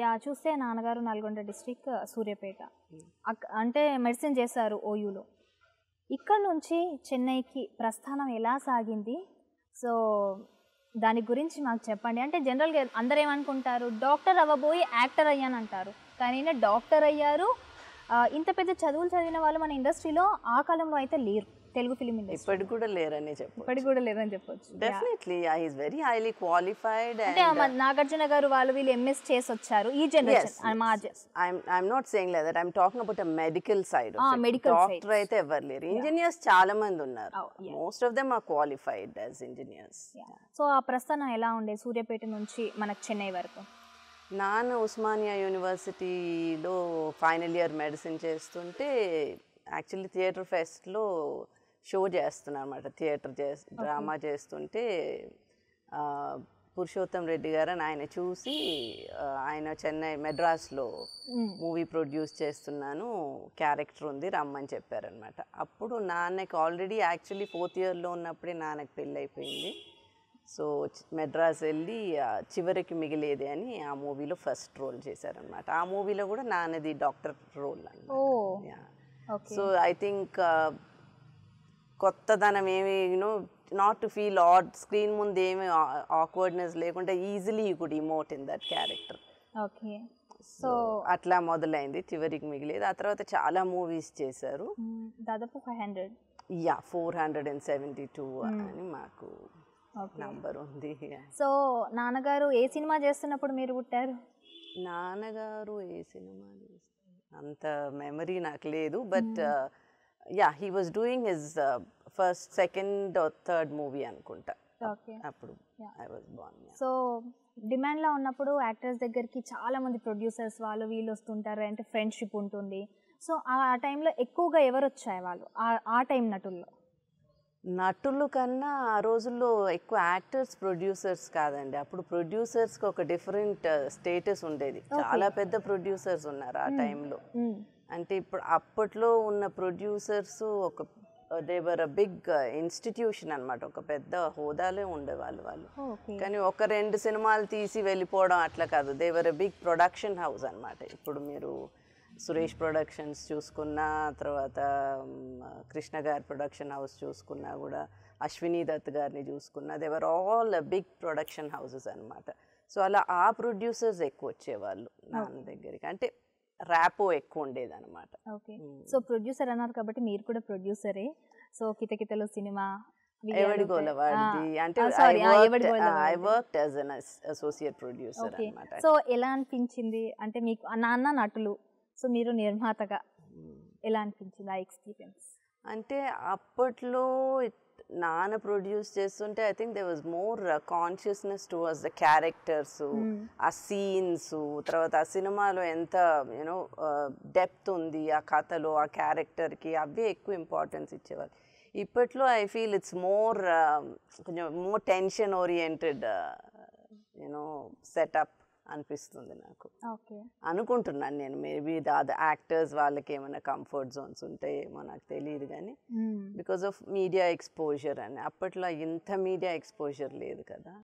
Yeah చూస్తే నాన్నగారు Nalgonda district అక్ అంటే మెడిసిన్ చేశారు ఓయూలో ఇక్కడ నుంచి చెన్నైకి ప్రస్థానం ఎలా సాగింది సో దాని గురించి మాకు చెప్పండి అంటే జనరల్గా అందరూ ఏమనుకుంటారు డాక్టర్ అవ్వబోయి యాక్టర్ అయ్యాను అంటారు కానీ డాక్టర్ అయ్యారు ఇంత పెద్ద చదువులు చదివిన వాళ్ళు మన ఇండస్ట్రీలో ఆ కాలంలో అయితే లేరు తెలుగు ఫిలిం ఇండస్ట్రీ ఇప్పటికి కూడా లేరని చెప్పు ఇప్పటికి కూడా లేరని చెప్పొచ్చు definitely I is very highly qualified అంటే uh, నాగార్జున గారు వాళ్ళు వీళ్ళు ఎంఎస్ చేసి వచ్చారు ఈ generation am not saying like that am talking about a medical side medical doctor అయితే ఎవరు లేరు ఇంజనీర్స్ చాలా మంది ఉన్నారు most of them are qualified as engineers so ఆ ప్రస్థానం ఎలా ఉండే సూర్యాపేట నుంచి మనకు చెన్నై వరకు నాన్న ఉస్మానియా యూనివర్సిటీలో ఫైనల్ ఇయర్ మెడిసిన్ చేస్తుంటే యాక్చువల్లీ థియేటర్ ఫెస్ట్లో షో చేస్తున్నాను అనమాట థియేటర్ చే డ్రామా చేస్తుంటే పురుషోత్తం రెడ్డి అని ఆయన చూసి ఆయన చెన్నై మెడ్రాస్లో మూవీ ప్రొడ్యూస్ చేస్తున్నాను క్యారెక్టర్ ఉంది రమ్మని చెప్పారనమాట అప్పుడు నాన్నకి ఆల్రెడీ యాక్చువల్లీ ఫోర్త్ ఇయర్లో ఉన్నప్పుడే నాన్నకి పెళ్ళి అయిపోయింది సో మెడ్రాస్ వెళ్ళి చివరికి మిగిలేదే అని ఆ మూవీలో ఫస్ట్ రోల్ చేశారనమాట ఆ మూవీలో కూడా నాన్నది డాక్టర్ రోల్ అనమాట సో ఐ థింక్ కొత్తదనం ఏమి you know not to feel odd screen ముందు ఏమి ఆక్వర్డ్నెస్ లేకుండా easily good could emote in that character okay so అట్లా మొదలైంది చివరికి మిగిలేదు ఆ తర్వాత చాలా మూవీస్ చేశారు దాదాపు five hundred yeah four hundred and seventy two అని మాకు నంబర్ ఉంది సో నాన్నగారు ఏ సినిమా చేస్తున్నప్పుడు మీరు పుట్టారు నాన్నగారు ఏ సినిమా చేస్తారు అంత మెమరీ నాకు లేదు but yeah he was doing his first second third movie అనుకుంటా అప్పుడు ఐ వాజ్ బాన్ సో డిమాండ్లో ఉన్నప్పుడు యాక్టర్స్ దగ్గరికి చాలా మంది ప్రొడ్యూసర్స్ వాళ్ళు వీళ్ళు వస్తుంటారు అంటే ఫ్రెండ్షిప్ ఉంటుంది సో ఆ టైంలో ఎక్కువగా ఎవరు వచ్చాయి వాళ్ళు ఆ టైం నటుల్లో నటులు కన్నా ఆ రోజుల్లో ఎక్కువ యాక్టర్స్ ప్రొడ్యూసర్స్ కాదండి అప్పుడు ప్రొడ్యూసర్స్కి ఒక డిఫరెంట్ స్టేటస్ uh, ఉండేది చాలా పెద్ద ప్రొడ్యూసర్స్ ఉన్నారు ఆ టైంలో hmm. అంటే ఇప్పుడు అప్పట్లో ఉన్న ప్రొడ్యూసర్స్ ఒక దేవర్ అ బిగ్ ఇన్స్టిట్యూషన్ అనమాట ఒక పెద్ద హోదాలే ఉండేవాళ్ళు వాళ్ళు కానీ ఒక రెండు సినిమాలు తీసి వెళ్ళిపోవడం అట్లా కాదు they were a big production house అనమాట ఇప్పుడు మీరు సురేష్ ప్రొడక్షన్స్ చూసుకున్న తర్వాత um, కృష్ణ గారి ప్రొడక్షన్ హౌస్ చూసుకున్నా కూడా అశ్విని దత్ గారిని చూసుకున్నా they were all big production houses అనమాట సో అలా ఆ ప్రొడ్యూసర్స్ ఎక్కువ వచ్చేవాళ్ళు నాన్న దగ్గరికి అంటే ర్యాపో ఎక్కువ ఉండేదన్నమాట ఓకే సో ప్రొడ్యూసర్ అన్నారు కాబట్టి మీరు కూడా ప్రొడ్యూసరే సో కితకితలు సినిమా ఎవడి గోలవాడిది అంటే I work as an associate producer అన్నమాట సో ఎలా అనిపించింది అంటే మీకు నాన్న నటులు సో మీరు నిర్మాతగా ఎలా అనిపించింది ఆ ఎక్స్పీరియన్స్ అంటే అప్పట్లో నాన్న ప్రొడ్యూస్ చేస్తుంటే I think they was more consciousness towards the characters ఆ సీన్స్ తర్వాత ఆ సినిమాలో ఎంత యూనో డెప్త్ ఉంది ఆ కథలో ఆ క్యారెక్టర్కి అవే ఎక్కువ ఇంపార్టెన్స్ ఇచ్చేవాళ్ళు ఇప్పట్లో ఐ ఫీల్ ఇట్స్ మోర్ కొంచెం more tension oriented you know setup అనిపిస్తుంది నాకు అనుకుంటున్నాను నేను మేబీ అది యాక్టర్స్ వాళ్ళకి ఏమైనా కంఫర్ట్ జోన్స్ ఉంటాయేమో నాకు తెలియదు కానీ బికాస్ ఆఫ్ మీడియా ఎక్స్పోజర్ అని అప్పట్లో ఇంత మీడియా ఎక్స్పోజర్ లేదు కదా